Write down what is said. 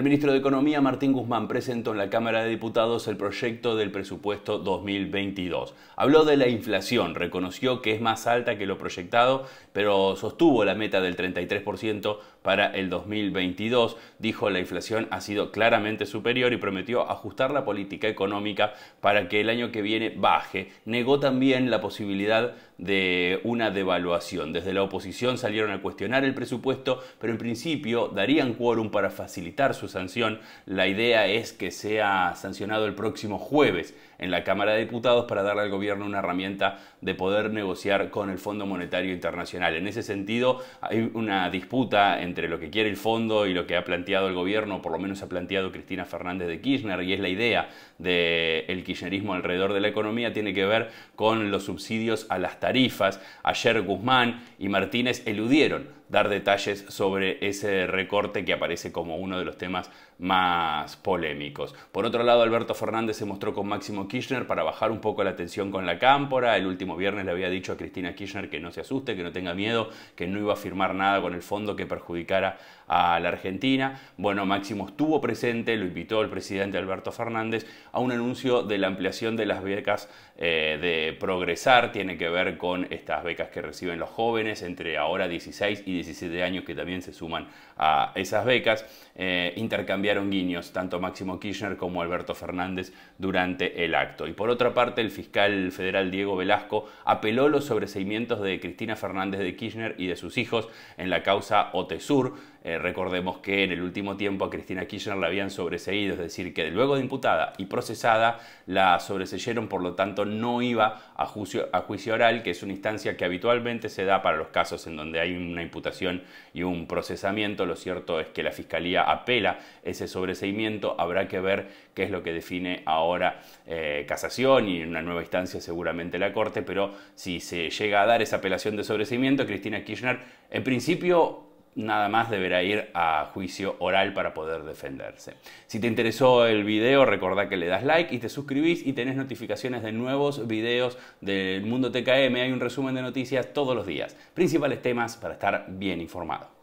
El ministro de Economía, Martín Guzmán, presentó en la Cámara de Diputados el proyecto del presupuesto 2022. Habló de la inflación, reconoció que es más alta que lo proyectado, pero sostuvo la meta del 33% para el 2022. Dijo la inflación ha sido claramente superior y prometió ajustar la política económica para que el año que viene baje. Negó también la posibilidad de una devaluación. Desde la oposición salieron a cuestionar el presupuesto, pero en principio darían quórum para facilitar su sanción. La idea es que sea sancionado el próximo jueves en la Cámara de Diputados para darle al gobierno una herramienta de poder negociar con el Fondo Monetario Internacional. En ese sentido, hay una disputa entre lo que quiere el fondo y lo que ha planteado el gobierno, por lo menos ha planteado Cristina Fernández de Kirchner, y es la idea del kirchnerismo alrededor de la economía, tiene que ver con los subsidios a las tarifas. Ayer Guzmán y Martínez eludieron dar detalles sobre ese recorte que aparece como uno de los temas más polémicos. Por otro lado, Alberto Fernández se mostró con máximo Kirchner para bajar un poco la tensión con la cámpora. El último viernes le había dicho a Cristina Kirchner que no se asuste, que no tenga miedo, que no iba a firmar nada con el fondo que perjudicara a la Argentina. Bueno, Máximo estuvo presente, lo invitó el presidente Alberto Fernández a un anuncio de la ampliación de las becas eh, de progresar. Tiene que ver con estas becas que reciben los jóvenes entre ahora 16 y 17 años que también se suman a esas becas. Eh, intercambiaron guiños tanto Máximo Kirchner como Alberto Fernández durante el año. Y por otra parte, el fiscal federal Diego Velasco apeló los sobreseimientos de Cristina Fernández de Kirchner y de sus hijos en la causa OTESUR, eh, recordemos que en el último tiempo a Cristina Kirchner la habían sobreseído, es decir, que luego de imputada y procesada la sobreseyeron, por lo tanto no iba a juicio, a juicio oral, que es una instancia que habitualmente se da para los casos en donde hay una imputación y un procesamiento. Lo cierto es que la Fiscalía apela ese sobreseimiento, habrá que ver qué es lo que define ahora eh, casación y en una nueva instancia seguramente la Corte, pero si se llega a dar esa apelación de sobreseimiento, Cristina Kirchner en principio nada más deberá ir a juicio oral para poder defenderse. Si te interesó el video, recordá que le das like y te suscribís y tenés notificaciones de nuevos videos del mundo TKM. Hay un resumen de noticias todos los días. Principales temas para estar bien informado.